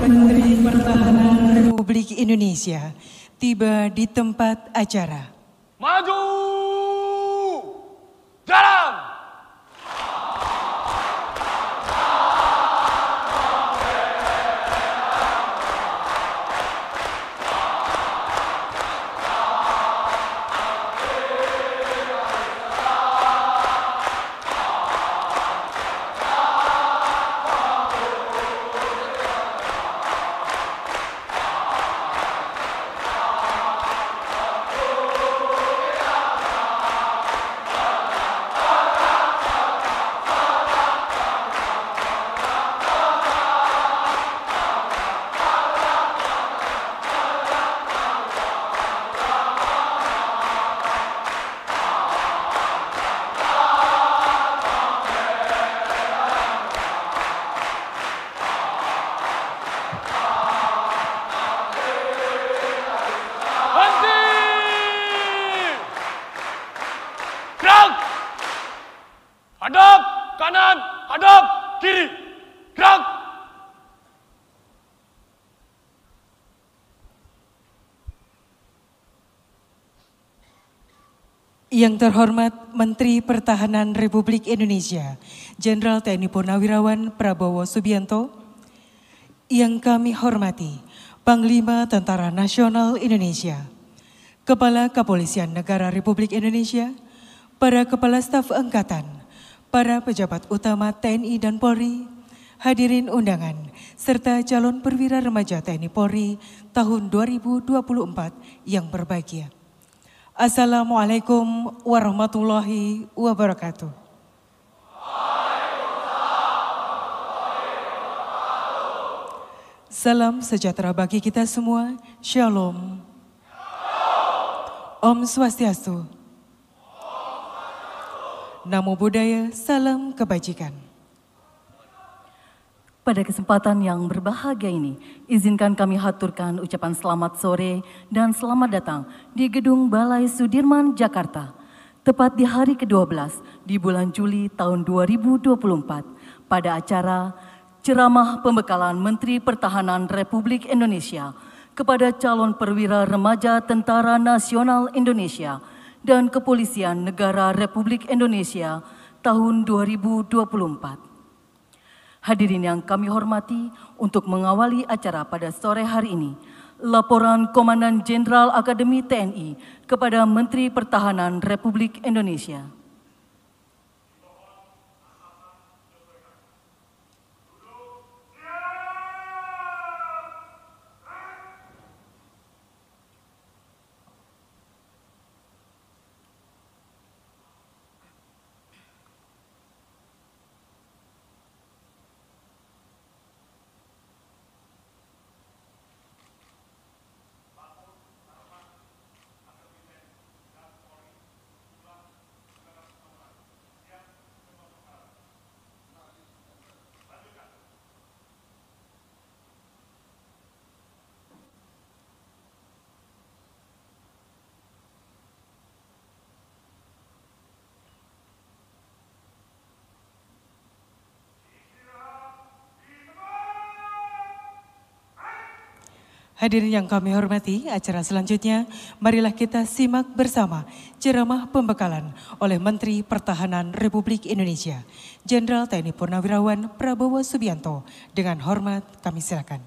Menteri Pertahanan Republik Indonesia tiba di tempat acara. Maju! gerak hadap kanan hadap kiri gerak Yang terhormat Menteri Pertahanan Republik Indonesia, Jenderal TNI Purnawirawan Prabowo Subianto, yang kami hormati, Panglima Tentara Nasional Indonesia, Kepala Kepolisian Negara Republik Indonesia, para kepala staf angkatan, para pejabat utama TNI dan Polri, hadirin undangan, serta calon perwira remaja TNI Polri tahun 2024 yang berbahagia. Assalamualaikum warahmatullahi wabarakatuh. Salam sejahtera bagi kita semua. Shalom. Om Swastiastu. Namo Buddhaya, salam kebajikan. Pada kesempatan yang berbahagia ini, izinkan kami haturkan ucapan selamat sore dan selamat datang di Gedung Balai Sudirman, Jakarta. Tepat di hari ke-12 di bulan Juli tahun 2024 pada acara ceramah pembekalan Menteri Pertahanan Republik Indonesia kepada calon perwira remaja Tentara Nasional Indonesia – dan Kepolisian Negara Republik Indonesia tahun 2024. Hadirin yang kami hormati, untuk mengawali acara pada sore hari ini, laporan Komandan Jenderal Akademi TNI kepada Menteri Pertahanan Republik Indonesia. Hadirin yang kami hormati, acara selanjutnya marilah kita simak bersama ceramah pembekalan oleh Menteri Pertahanan Republik Indonesia, Jenderal TNI Purnawirawan Prabowo Subianto. Dengan hormat kami silakan.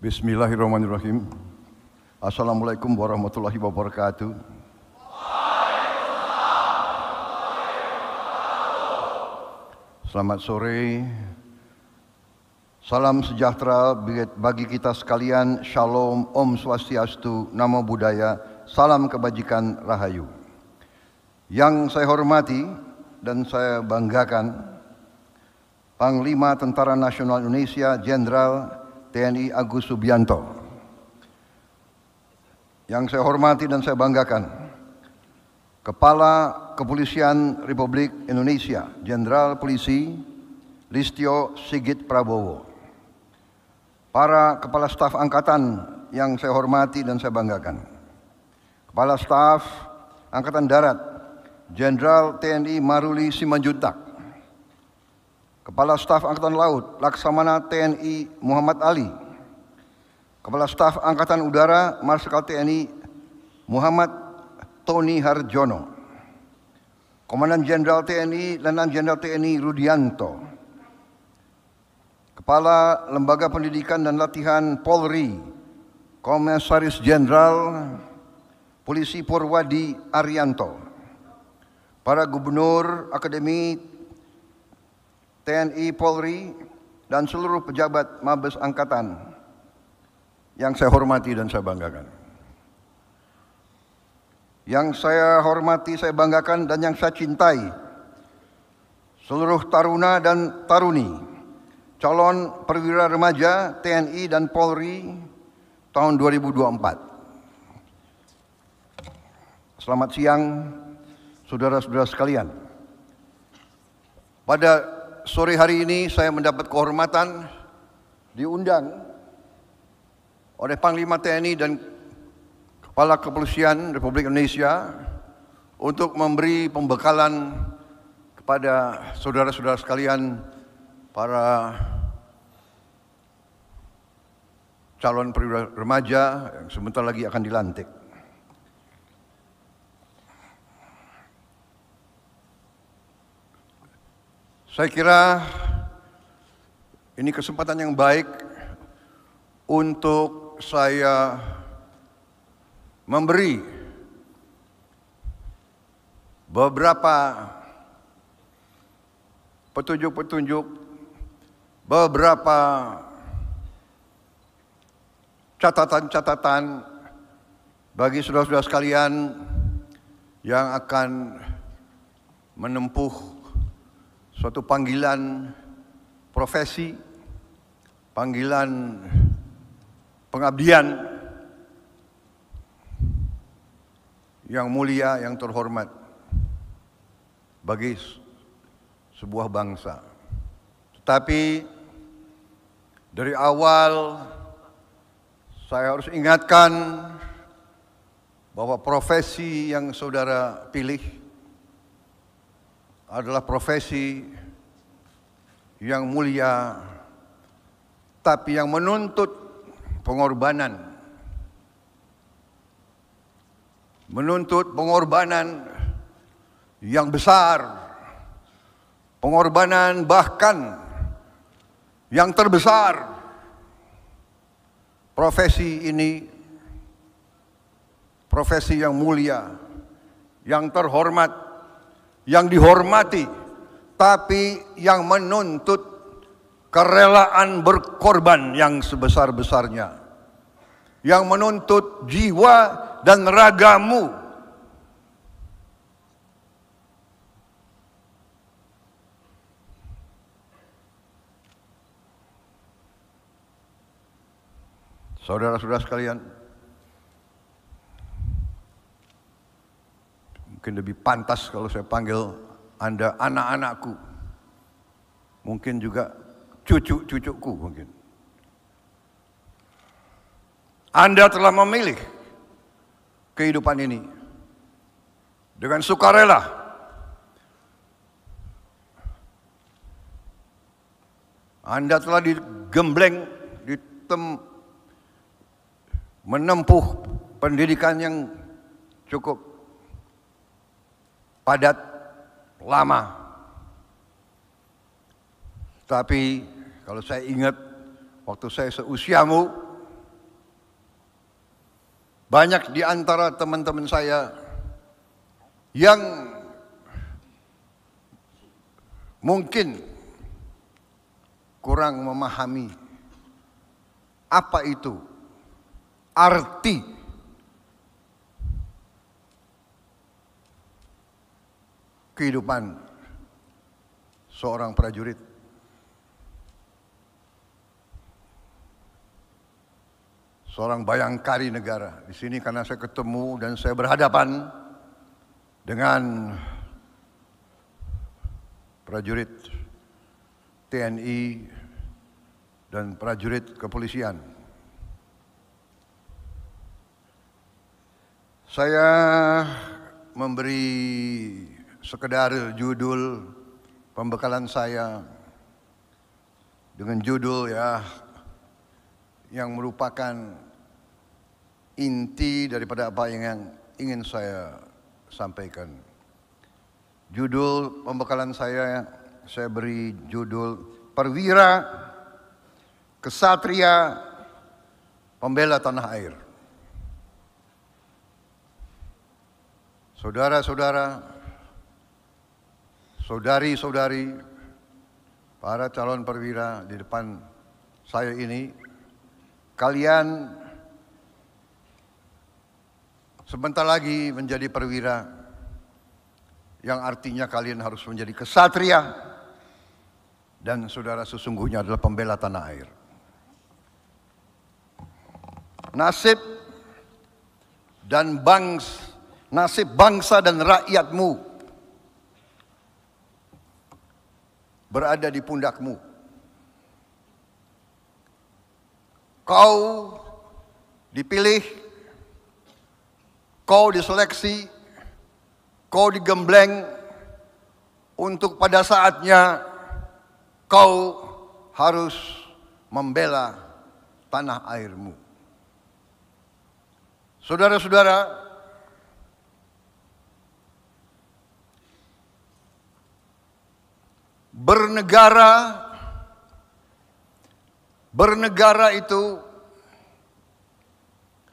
Bismillahirrahmanirrahim. Assalamualaikum warahmatullahi wabarakatuh. Selamat sore Salam sejahtera bagi kita sekalian, Shalom, Om Swastiastu, Namo Buddhaya, Salam Kebajikan Rahayu. Yang saya hormati dan saya banggakan, Panglima Tentara Nasional Indonesia Jenderal TNI Agus Subianto. Yang saya hormati dan saya banggakan, Kepala Kepolisian Republik Indonesia Jenderal Polisi Listio Sigit Prabowo para kepala staf angkatan yang saya hormati dan saya banggakan. Kepala Staf Angkatan Darat, Jenderal TNI Maruli Simanjuntak. Kepala Staf Angkatan Laut, Laksamana TNI Muhammad Ali. Kepala Staf Angkatan Udara, Marsikal TNI Muhammad Tony Harjono. Komandan Jenderal TNI, Letnan Jenderal TNI Rudianto. Kepala Lembaga Pendidikan dan Latihan Polri, Komisaris Jenderal Polisi Purwadi Arianto, para Gubernur Akademi TNI Polri, dan seluruh pejabat Mabes Angkatan yang saya hormati dan saya banggakan. Yang saya hormati, saya banggakan, dan yang saya cintai, seluruh taruna dan taruni calon perwira remaja TNI dan Polri tahun 2024. Selamat siang saudara-saudara sekalian. Pada sore hari ini saya mendapat kehormatan diundang oleh Panglima TNI dan Kepala Kepolisian Republik Indonesia untuk memberi pembekalan kepada saudara-saudara sekalian para calon perwira remaja yang sebentar lagi akan dilantik. Saya kira ini kesempatan yang baik untuk saya memberi beberapa petunjuk-petunjuk beberapa catatan-catatan bagi saudara-saudara sekalian yang akan menempuh suatu panggilan profesi, panggilan pengabdian yang mulia, yang terhormat bagi sebuah bangsa. Tetapi dari awal saya harus ingatkan bahwa profesi yang saudara pilih adalah profesi yang mulia tapi yang menuntut pengorbanan menuntut pengorbanan yang besar, pengorbanan bahkan yang terbesar profesi ini profesi yang mulia, yang terhormat, yang dihormati, tapi yang menuntut kerelaan berkorban yang sebesar-besarnya. Yang menuntut jiwa dan ragamu Saudara-saudara sekalian, mungkin lebih pantas kalau saya panggil Anda anak-anakku. Mungkin juga cucu-cucuku mungkin. Anda telah memilih kehidupan ini dengan sukarela. Anda telah digembleng, ditem, menempuh pendidikan yang cukup padat, lama. Tapi kalau saya ingat waktu saya seusiamu, banyak di antara teman-teman saya yang mungkin kurang memahami apa itu arti kehidupan seorang prajurit. Seorang bayangkari negara. Di sini karena saya ketemu dan saya berhadapan dengan prajurit TNI dan prajurit kepolisian. Saya memberi sekedar judul pembekalan saya dengan judul ya yang merupakan inti daripada apa yang ingin saya sampaikan. Judul pembekalan saya saya beri judul perwira kesatria pembela tanah air. saudara-saudara, saudari-saudari, para calon perwira di depan saya ini, kalian sebentar lagi menjadi perwira yang artinya kalian harus menjadi kesatria dan saudara sesungguhnya adalah pembela tanah air. Nasib dan bangsa nasib bangsa dan rakyatmu berada di pundakmu. Kau dipilih, kau diseleksi, kau digembleng untuk pada saatnya kau harus membela tanah airmu. Saudara-saudara, bernegara bernegara itu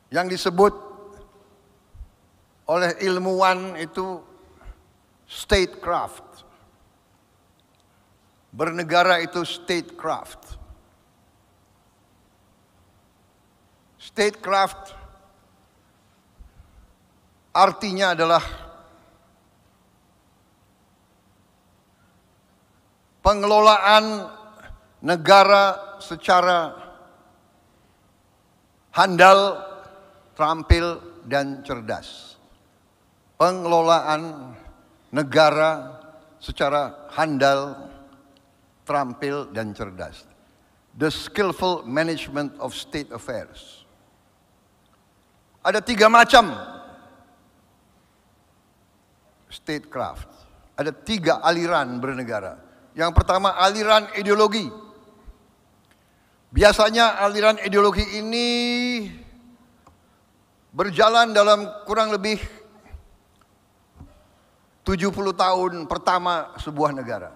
yang disebut oleh ilmuwan itu statecraft. Bernegara itu statecraft. Statecraft artinya adalah pengelolaan negara secara handal, terampil, dan cerdas. Pengelolaan negara secara handal, terampil, dan cerdas. The skillful management of state affairs. Ada tiga macam statecraft. Ada tiga aliran bernegara. Yang pertama aliran ideologi. Biasanya aliran ideologi ini berjalan dalam kurang lebih 70 tahun pertama sebuah negara.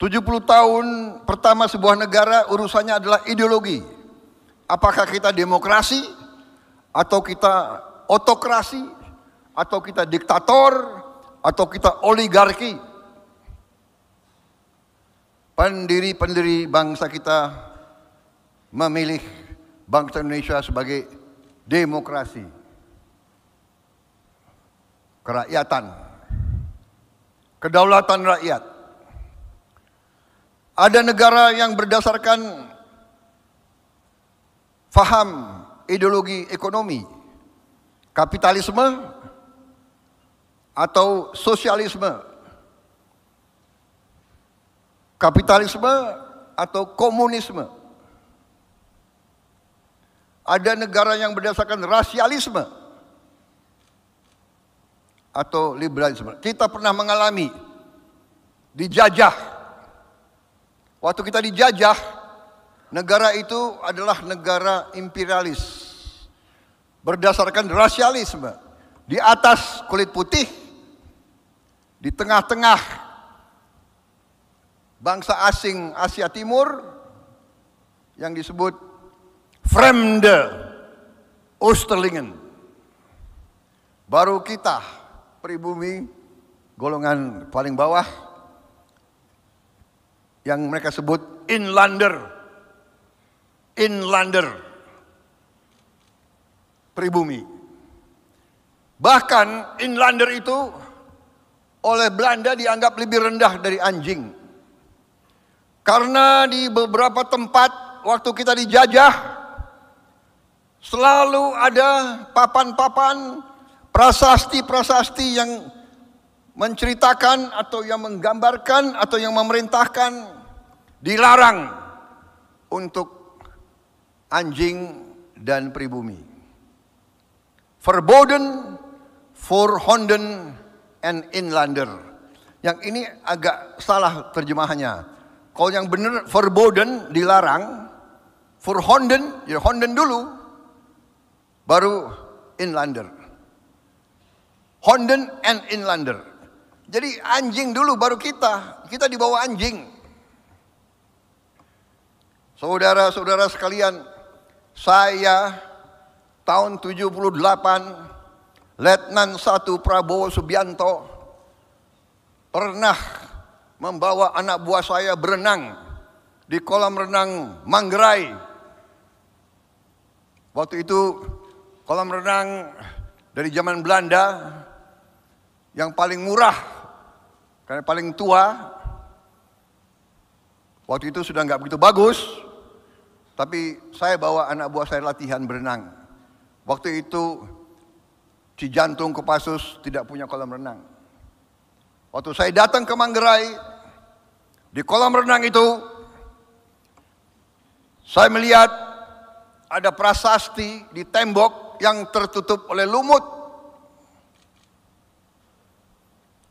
70 tahun pertama sebuah negara urusannya adalah ideologi. Apakah kita demokrasi atau kita otokrasi atau kita diktator, atau kita oligarki. Pendiri-pendiri bangsa kita memilih bangsa Indonesia sebagai demokrasi. Kerakyatan. Kedaulatan rakyat. Ada negara yang berdasarkan faham ideologi ekonomi, kapitalisme, atau sosialisme, kapitalisme atau komunisme. Ada negara yang berdasarkan rasialisme atau liberalisme. Kita pernah mengalami dijajah. Waktu kita dijajah, negara itu adalah negara imperialis berdasarkan rasialisme. Di atas kulit putih, di tengah-tengah bangsa asing Asia Timur yang disebut Fremde Osterlingen. Baru kita pribumi golongan paling bawah yang mereka sebut inlander. Inlander. Pribumi. Bahkan inlander itu oleh Belanda dianggap lebih rendah dari anjing. Karena di beberapa tempat waktu kita dijajah selalu ada papan-papan prasasti-prasasti yang menceritakan atau yang menggambarkan atau yang memerintahkan dilarang untuk anjing dan pribumi. Verboden for honden and inlander. Yang ini agak salah terjemahannya. Kalau yang benar verboden dilarang, verhonden ya honden dulu, baru inlander. Honden and inlander. Jadi anjing dulu baru kita, kita dibawa anjing. Saudara-saudara sekalian, saya tahun 78 Letnan satu Prabowo Subianto pernah membawa anak buah saya berenang di kolam renang Manggerai. Waktu itu kolam renang dari zaman Belanda yang paling murah karena paling tua. Waktu itu sudah nggak begitu bagus, tapi saya bawa anak buah saya latihan berenang. Waktu itu si jantung Kopassus tidak punya kolam renang. Waktu saya datang ke Manggerai, di kolam renang itu, saya melihat ada prasasti di tembok yang tertutup oleh lumut.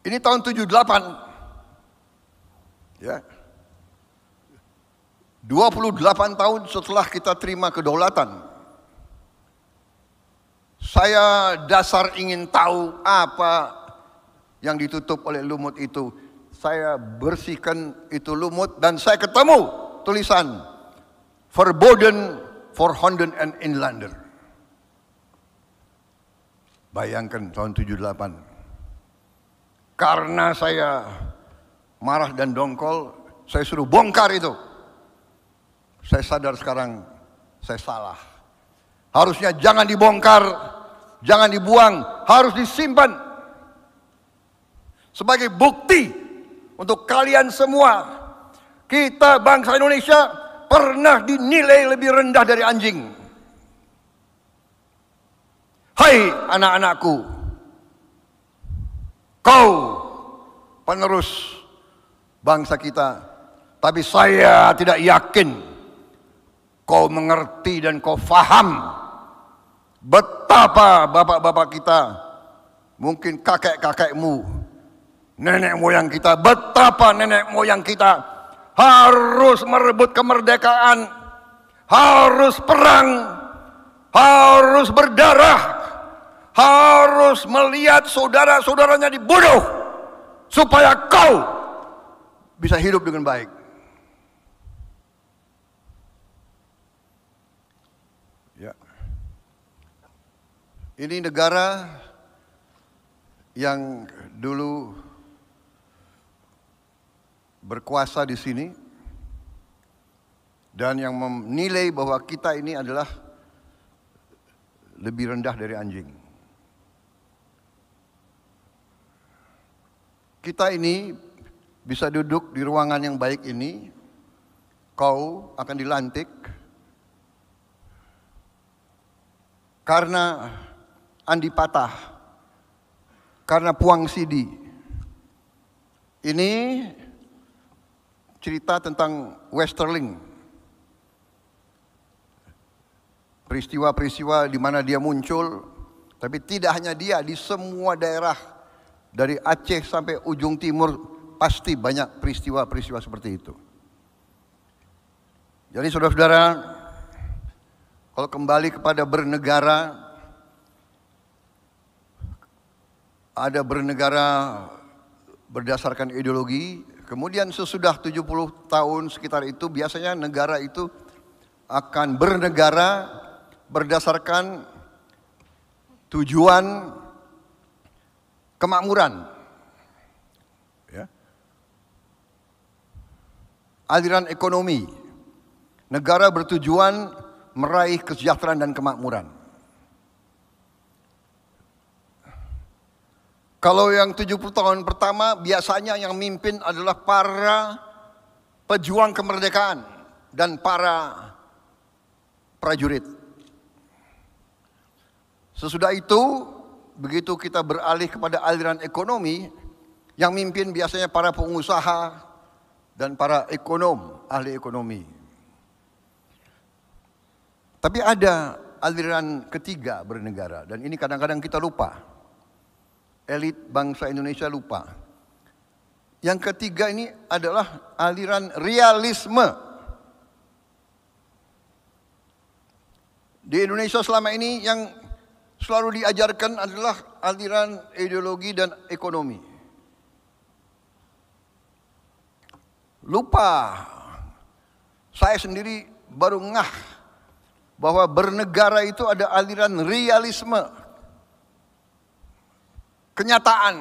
Ini tahun 78. Ya. 28 tahun setelah kita terima kedaulatan. Saya dasar ingin tahu apa yang ditutup oleh lumut itu. Saya bersihkan itu lumut dan saya ketemu tulisan Verboden for Honden and Inlander. Bayangkan tahun 78. Karena saya marah dan dongkol, saya suruh bongkar itu. Saya sadar sekarang saya salah. Harusnya jangan dibongkar, jangan dibuang, harus disimpan. Sebagai bukti untuk kalian semua, kita bangsa Indonesia pernah dinilai lebih rendah dari anjing. Hai anak-anakku, kau penerus bangsa kita, tapi saya tidak yakin kau mengerti dan kau faham Betapa bapak-bapak kita, mungkin kakek-kakekmu, nenek moyang kita, betapa nenek moyang kita harus merebut kemerdekaan, harus perang, harus berdarah, harus melihat saudara-saudaranya dibunuh supaya kau bisa hidup dengan baik. Ya. Ini negara yang dulu berkuasa di sini dan yang menilai bahwa kita ini adalah lebih rendah dari anjing. Kita ini bisa duduk di ruangan yang baik ini, kau akan dilantik karena Andi patah karena puang sidi. Ini cerita tentang Westerling. Peristiwa-peristiwa di mana dia muncul, tapi tidak hanya dia, di semua daerah dari Aceh sampai ujung timur pasti banyak peristiwa-peristiwa seperti itu. Jadi saudara-saudara, kalau kembali kepada bernegara, ada bernegara berdasarkan ideologi, kemudian sesudah 70 tahun sekitar itu biasanya negara itu akan bernegara berdasarkan tujuan kemakmuran. Ya. Aliran ekonomi. Negara bertujuan meraih kesejahteraan dan kemakmuran. Kalau yang 70 tahun pertama biasanya yang mimpin adalah para pejuang kemerdekaan dan para prajurit. Sesudah itu begitu kita beralih kepada aliran ekonomi yang mimpin biasanya para pengusaha dan para ekonom, ahli ekonomi. Tapi ada aliran ketiga bernegara dan ini kadang-kadang kita lupa elit bangsa Indonesia lupa. Yang ketiga ini adalah aliran realisme. Di Indonesia selama ini yang selalu diajarkan adalah aliran ideologi dan ekonomi. Lupa. Saya sendiri baru ngah bahwa bernegara itu ada aliran realisme kenyataan.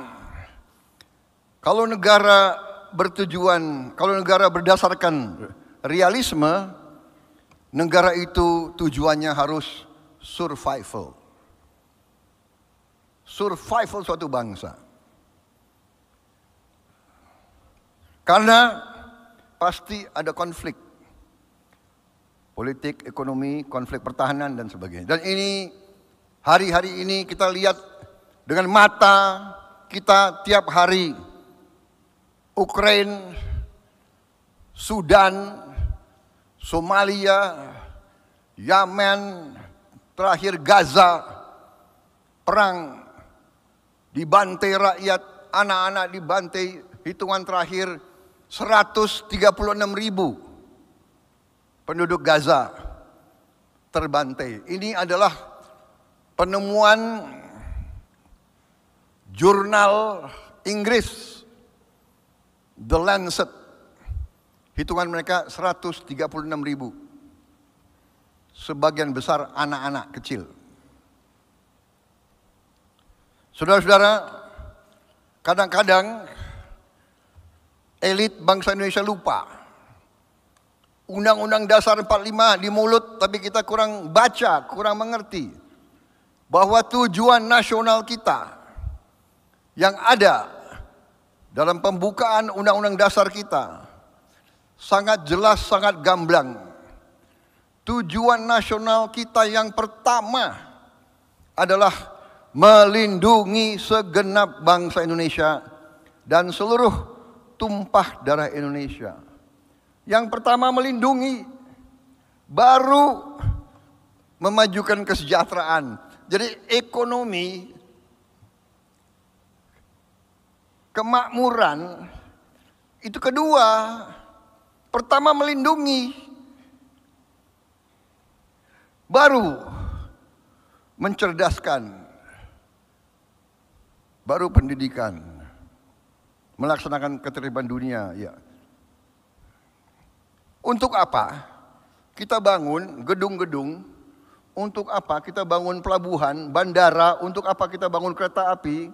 Kalau negara bertujuan, kalau negara berdasarkan realisme, negara itu tujuannya harus survival. Survival suatu bangsa. Karena pasti ada konflik. Politik, ekonomi, konflik pertahanan dan sebagainya. Dan ini hari-hari ini kita lihat dengan mata kita tiap hari. Ukraina, Sudan, Somalia, Yaman, terakhir Gaza, perang dibantai rakyat, anak-anak dibantai, hitungan terakhir 136 ribu penduduk Gaza terbantai. Ini adalah penemuan jurnal Inggris The Lancet hitungan mereka 136 ribu sebagian besar anak-anak kecil saudara-saudara kadang-kadang elit bangsa Indonesia lupa Undang-Undang Dasar 45 di mulut tapi kita kurang baca, kurang mengerti bahwa tujuan nasional kita yang ada dalam pembukaan undang-undang dasar kita sangat jelas, sangat gamblang. Tujuan nasional kita yang pertama adalah melindungi segenap bangsa Indonesia dan seluruh tumpah darah Indonesia. Yang pertama melindungi baru memajukan kesejahteraan. Jadi ekonomi kemakmuran itu kedua. Pertama melindungi. Baru mencerdaskan. Baru pendidikan. Melaksanakan keterlibatan dunia, ya. Untuk apa? Kita bangun gedung-gedung untuk apa? Kita bangun pelabuhan, bandara, untuk apa kita bangun kereta api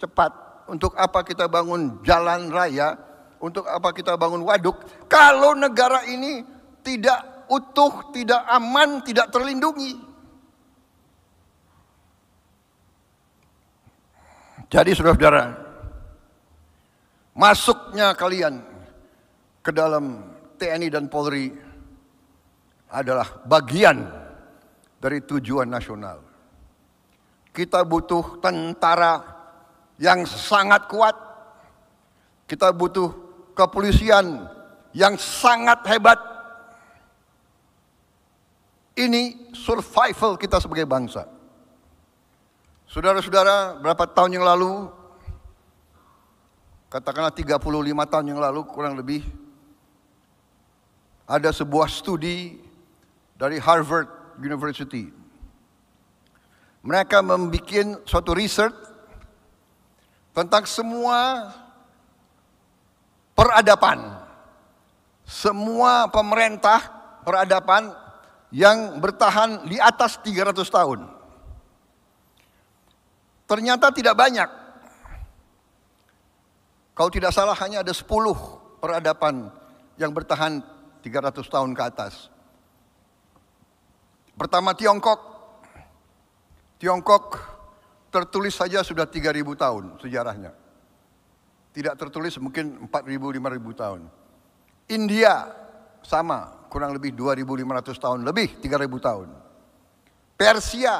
cepat untuk apa kita bangun jalan raya? Untuk apa kita bangun waduk? Kalau negara ini tidak utuh, tidak aman, tidak terlindungi. Jadi saudara-saudara, masuknya kalian ke dalam TNI dan Polri adalah bagian dari tujuan nasional. Kita butuh tentara yang sangat kuat. Kita butuh kepolisian yang sangat hebat. Ini survival kita sebagai bangsa. Saudara-saudara, berapa tahun yang lalu, katakanlah 35 tahun yang lalu kurang lebih, ada sebuah studi dari Harvard University. Mereka membuat suatu research tentang semua peradaban. Semua pemerintah peradaban yang bertahan di atas 300 tahun. Ternyata tidak banyak. Kalau tidak salah hanya ada 10 peradaban yang bertahan 300 tahun ke atas. Pertama Tiongkok. Tiongkok tertulis saja sudah 3000 tahun sejarahnya. Tidak tertulis mungkin 4000 5000 tahun. India sama, kurang lebih 2500 tahun, lebih 3000 tahun. Persia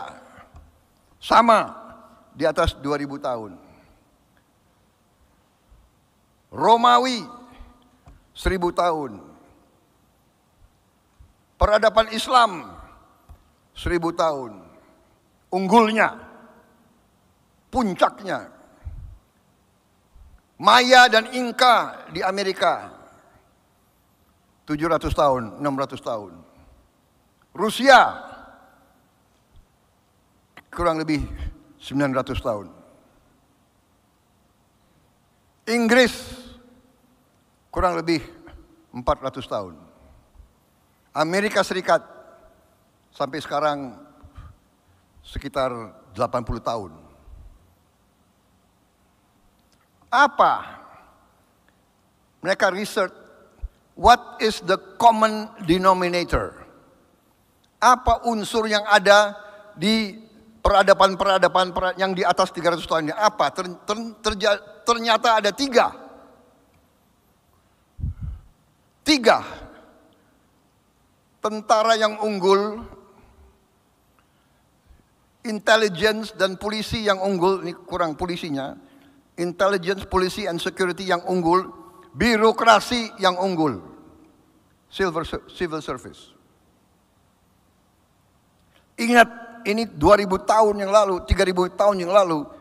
sama di atas 2000 tahun. Romawi 1000 tahun. Peradaban Islam 1000 tahun. Unggulnya puncaknya. Maya dan Inka di Amerika 700 tahun, 600 tahun. Rusia kurang lebih 900 tahun. Inggris kurang lebih 400 tahun. Amerika Serikat sampai sekarang sekitar 80 tahun. Apa? Mereka riset what is the common denominator? Apa unsur yang ada di peradaban-peradaban yang di atas 300 tahun ini? Apa? Ter, ter, ter, ternyata ada tiga. Tiga. Tentara yang unggul, intelligence dan polisi yang unggul, ini kurang polisinya, intelligence, polisi, and security yang unggul, birokrasi yang unggul, silver, civil service. Ingat, ini 2000 tahun yang lalu, 3000 tahun yang lalu,